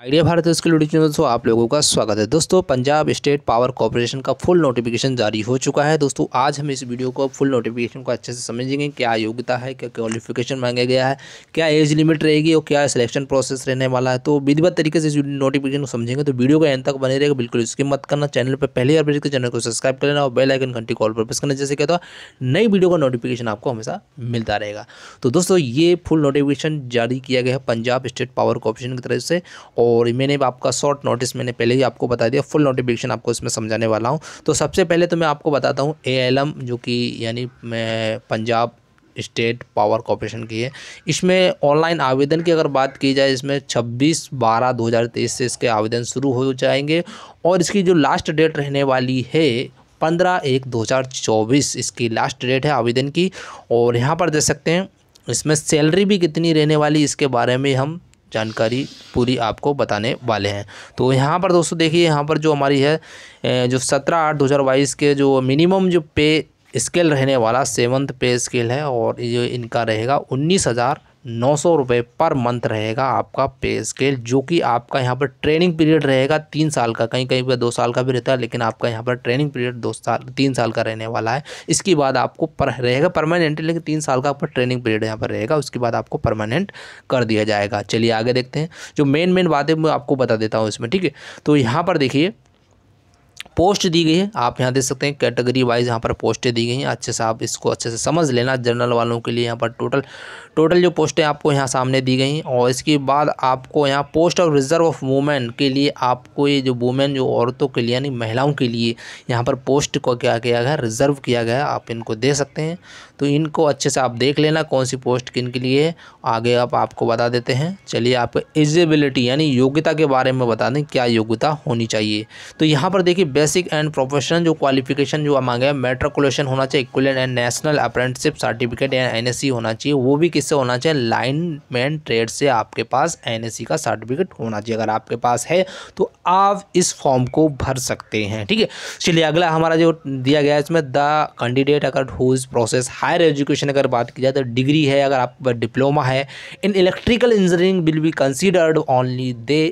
idea Bharat skill video दोस्तों आप लोगों का स्वागत है दोस्तों पंजाब स्टेट पावर कॉरपोरेशन का फुल नोटिफिकेशन जारी हो चुका है दोस्तों आज हम इस वीडियो को फुल नोटिफिकेशन को अच्छे से समझेंगे क्या योग्यता है क्या क्वालिफिकेशन मांगा गया है क्या एज लिमिट रहेगी और क्या सिलेक्शन प्रोसेस रहने वाला है तो विधिवत तरीके से इस नोटिफिकेशन को समझेंगे तो वीडियो का एंड तक बने रहेगा बिल्कुल इसकी मत करना चैनल पर पहले बार बेटे चैनल को सब्सक्राइब कर लेना और बेलाइकन घंटी कॉल पर प्रेस करना जैसे कहता नई वीडियो का नोटिफिकेशन आपको हमेशा मिलता रहेगा तो दोस्तों ये फुल नोटिफिकेशन जारी किया गया है पंजाब स्टेट पावर कॉरपोरेशन की तरफ से और मैंने आपका शॉर्ट नोटिस मैंने पहले ही आपको बता दिया फुल नोटिफिकेशन आपको इसमें समझाने वाला हूँ तो सबसे पहले तो मैं आपको बताता हूँ ए जो कि यानी मैं पंजाब स्टेट पावर कॉरपोरेशन की है इसमें ऑनलाइन आवेदन की अगर बात की जाए इसमें 26 बारह 2023 से इसके आवेदन शुरू हो जाएंगे और इसकी जो लास्ट डेट रहने वाली है पंद्रह एक दो हज़ार चौबीस इसकी लास्ट डेट है आवेदन की और यहाँ पर देख सकते हैं इसमें सैलरी भी कितनी रहने वाली इसके बारे में हम जानकारी पूरी आपको बताने वाले हैं तो यहाँ पर दोस्तों देखिए यहाँ पर जो हमारी है जो सत्रह आठ दो हज़ार बाईस के जो मिनिमम जो पे स्केल रहने वाला सेवन्थ पे स्केल है और ये इनका रहेगा उन्नीस हज़ार नौ सौ रुपये पर मंथ रहेगा आपका पे स्केल जो कि आपका यहाँ पर ट्रेनिंग पीरियड रहेगा तीन साल का कहीं कहीं पर दो साल का भी रहता है लेकिन आपका यहाँ पर ट्रेनिंग पीरियड दो साल तीन साल का रहने वाला है इसके बाद आपको पर रहेगा परमानेंट लेकिन तीन साल का आपका ट्रेनिंग पीरियड यहाँ पर रहेगा उसके बाद आपको परमानेंट कर दिया जाएगा चलिए आगे देखते हैं जो मेन मेन बातें मैं आपको बता देता हूँ इसमें ठीक है तो यहाँ पर देखिए पोस्ट दी गई है आप यहाँ देख सकते हैं कैटेगरी वाइज यहाँ पर पोस्टें दी गई हैं अच्छे से आप इसको अच्छे से समझ लेना जनरल वालों के लिए यहाँ पर टोटल टोटल जो पोस्टें आपको यहाँ सामने दी गई हैं और इसके बाद आपको यहाँ post of reserve of women के लिए आपको ये जो वुमेन जो औरतों के लिए यानी महिलाओं के लिए यहाँ पर पोस्ट को क्या किया गया रिजर्व किया गया आप इनको दे सकते हैं तो इनको अच्छे से आप देख लेना कौन सी पोस्ट किन के लिए आगे आप आपको बता देते हैं चलिए आपको एलिजिबिलिटी यानी योग्यता के बारे में बता दें क्या योग्यता होनी चाहिए तो यहाँ पर देखिए बेस्ट बेसिक एंड प्रोफेशनल जो क्वालिफिकेशन जो मांगे हैं मेट्रिकुलेशन होना चाहिए equivalent and national apprenticeship certificate या एनएससी e होना चाहिए वो भी किससे होना चाहिए लाइन मैन ट्रेड से आपके पास एनएससी e का सर्टिफिकेट होना चाहिए अगर आपके पास है तो आप इस फॉर्म को भर सकते हैं ठीक है चलिए अगला हमारा जो दिया गया है इसमें द कैंडिडेट अगर हुज प्रोसेस हायर एजुकेशन अगर बात की जाए तो डिग्री है अगर आप डिप्लोमा है in electrical engineering will be considered only they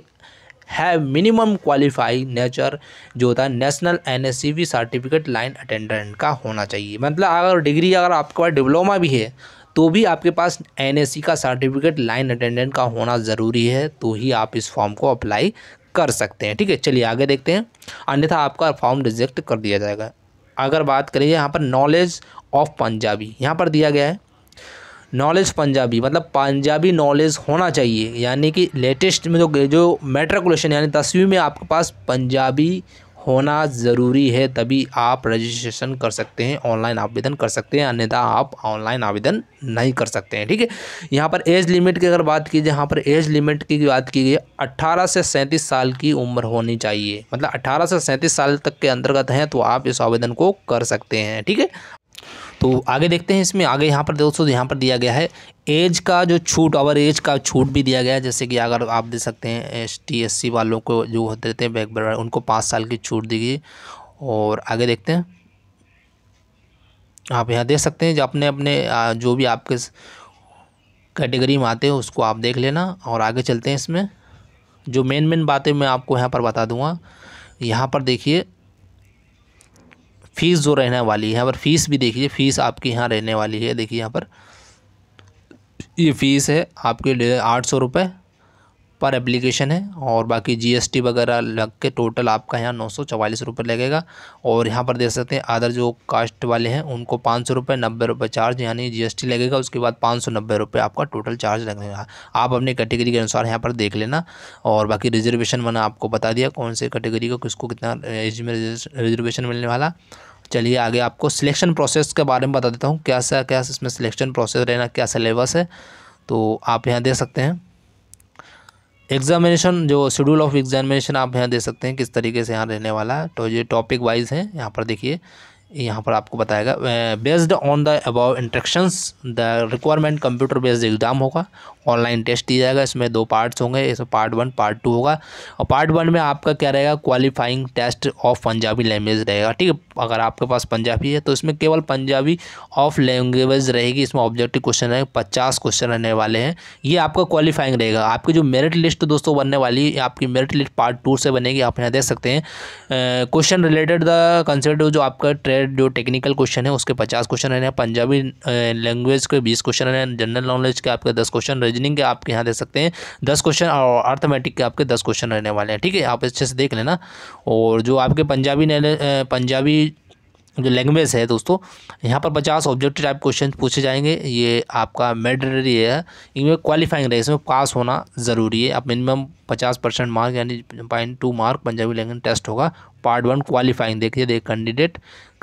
have minimum qualify nature जो होता है national N certificate line attendant का होना चाहिए मतलब अगर डिग्री अगर आपके पास डिप्लोमा भी है तो भी आपके पास एन का सर्टिफिकेट लाइन अटेंडेंट का होना ज़रूरी है तो ही आप इस फॉर्म को अप्लाई कर सकते हैं ठीक है चलिए आगे देखते हैं अन्यथा आपका फॉर्म रिजेक्ट कर दिया जाएगा अगर बात करें यहाँ पर नॉलेज ऑफ पंजाबी यहाँ पर दिया गया है नॉलेज पंजाबी मतलब पंजाबी नॉलेज होना चाहिए यानी कि लेटेस्ट में जो जो मेट्रिकुलेशन यानी दसवीं में आपके पास पंजाबी होना ज़रूरी है तभी आप रजिस्ट्रेशन कर सकते हैं ऑनलाइन आवेदन कर सकते हैं अन्यथा आप ऑनलाइन आवेदन नहीं कर सकते हैं ठीक है यहाँ पर एज लिमिट की अगर बात की जाए यहाँ पर एज लिमिट की बात की गई अट्ठारह से सैंतीस साल की उम्र होनी चाहिए मतलब अट्ठारह से सैंतीस साल तक के अंतर्गत हैं तो आप इस आवेदन को कर सकते हैं ठीक है तो आगे देखते हैं इसमें आगे यहाँ पर दोस्तों यहाँ पर दिया गया है एज का जो छूट ओवर एज का छूट भी दिया गया है जैसे कि अगर आप दे सकते हैं एस टी एस सी वालों को जो देते हैं बैक बैकवर्ड उनको पाँच साल की छूट दी गई और आगे देखते हैं आप यहाँ देख सकते हैं जो अपने अपने जो भी आपके कैटेगरी में आते हैं उसको आप देख लेना और आगे चलते हैं इसमें जो मेन मेन बातें मैं आपको यहाँ पर बता दूँगा यहाँ पर देखिए फ़ीस जो रहने वाली है यहाँ पर फ़ीस भी देखिए फ़ीस आपकी यहाँ रहने वाली है देखिए यहाँ पर ये फ़ीस है आपके आठ सौ रुपये पर एप्लीकेशन है और बाकी जीएसटी वगैरह लग के टोटल आपका यहाँ नौ सौ चवालीस रुपये लगेगा और यहाँ पर देख सकते हैं अदर जो कास्ट वाले हैं उनको पाँच सौ रुपये नब्बे रुपये चार्ज यानी जीएसटी लगेगा उसके बाद पाँच सौ नब्बे रुपये आपका टोटल चार्ज लगेगा आप अपने कैटेगरी के अनुसार यहाँ पर देख लेना और बाकी रिजर्वेशन मैंने आपको बता दिया कौन से कैटेगरी को किसको कितना एज में रिजर्वेशन मिलने वाला चलिए आगे आपको सिलेक्शन प्रोसेस के बारे में बता देता हूँ कैसा क्या इसमें सिलेक्शन प्रोसेस रहना क्या सिलेबस है तो आप यहाँ देख सकते हैं एग्जामिनेशन जो शेड्यूल ऑफ एग्जामिनेशन आप यहाँ दे सकते हैं किस तरीके से यहाँ रहने वाला है तो ये टॉपिक वाइज है यहाँ पर देखिए यहाँ पर आपको बताएगा based on the above instructions the requirement computer based exam होगा ऑनलाइन टेस्ट दिया जाएगा इसमें दो पार्ट्स होंगे इसमें पार्ट वन पार्ट टू होगा और पार्ट वन में आपका क्या रहेगा qualifying test of Punjabi language रहेगा ठीक है अगर आपके पास पंजाबी है तो इसमें केवल पंजाबी ऑफ लैंग्वेज रहेगी इसमें ऑब्जेक्टिव क्वेश्चन रहेगा पचास क्वेश्चन रहने वाले हैं ये आपका क्वालिफाइंग रहेगा आपकी जो मेरिट लिस्ट दोस्तों बनने वाली है आपकी मेरिट लिस्ट पार्ट टू से बनेगी आप यहाँ देख सकते हैं क्वेश्चन रिलेटेड द कंसिडर जो आपका ट्रेड जो टेक्निकल क्वेश्चन है उसके पचास क्वेश्चन रहने हैं पंजाबी लैंग्वेज के बीस क्वेश्चन रहने जनरल नॉलेज के आपके दस क्वेश्चन रीजनिंग के आपके यहाँ दे सकते हैं दस क्वेश्चन और अर्थमेटिक के आपके दस क्वेश्चन रहने वाले हैं ठीक है आप अच्छे से देख लेना और जो आपके पंजाबी पंजाबी जो लैंग्वेज है दोस्तों यहाँ पर पचास ऑब्जेक्टिव टाइप क्वेश्चन पूछे जाएंगे ये आपका मेडरी है इनमें क्वालिफाइंग रहे इसमें पास होना ज़रूरी है आप मिनिमम पचास परसेंट मार्क यानी point two mark Punjabi language test होगा पार्ट वन क्वालिफाइंग देखिए देख कैंडिडेट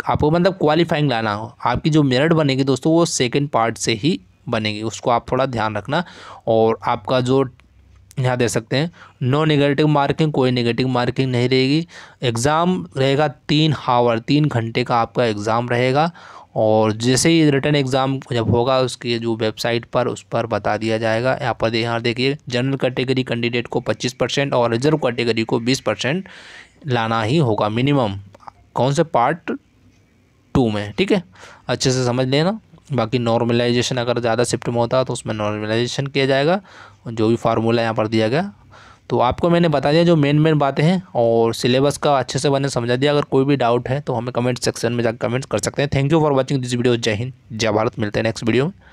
आपको मतलब क्वालिफाइंग लाना हो आपकी जो मेरिट बनेगी दोस्तों वो सेकेंड पार्ट से ही बनेगी उसको आप थोड़ा ध्यान रखना और आपका जो यहाँ दे सकते हैं नो नेगेटिव मार्किंग कोई नेगेटिव मार्किंग नहीं रहेगी एग्ज़ाम रहेगा तीन हावर तीन घंटे का आपका एग्ज़ाम रहेगा और जैसे ही रिटर्न एग्ज़ाम जब होगा उसकी जो वेबसाइट पर उस पर बता दिया जाएगा यहाँ पर यहाँ देखिए जनरल कैटेगरी कैंडिडेट को 25 परसेंट और रिजर्व कैटेगरी को 20 परसेंट लाना ही होगा मिनिमम कौन से पार्ट टू में ठीक है अच्छे से समझ लेना बाकी नॉर्मलाइजेशन अगर ज़्यादा शिफ्ट में होता है तो उसमें नॉर्मलाइजेशन किया जाएगा और जो भी फार्मूला यहाँ पर दिया गया तो आपको मैंने बता दिया जो मेन मेन बातें हैं और सिलेबस का अच्छे से मैंने समझा दिया अगर कोई भी डाउट है तो हमें कमेंट सेक्शन में जाकर कमेंट कर सकते हैं thank you for watching this video जय हिंद जय भारत मिलते हैं नेक्स्ट वीडियो में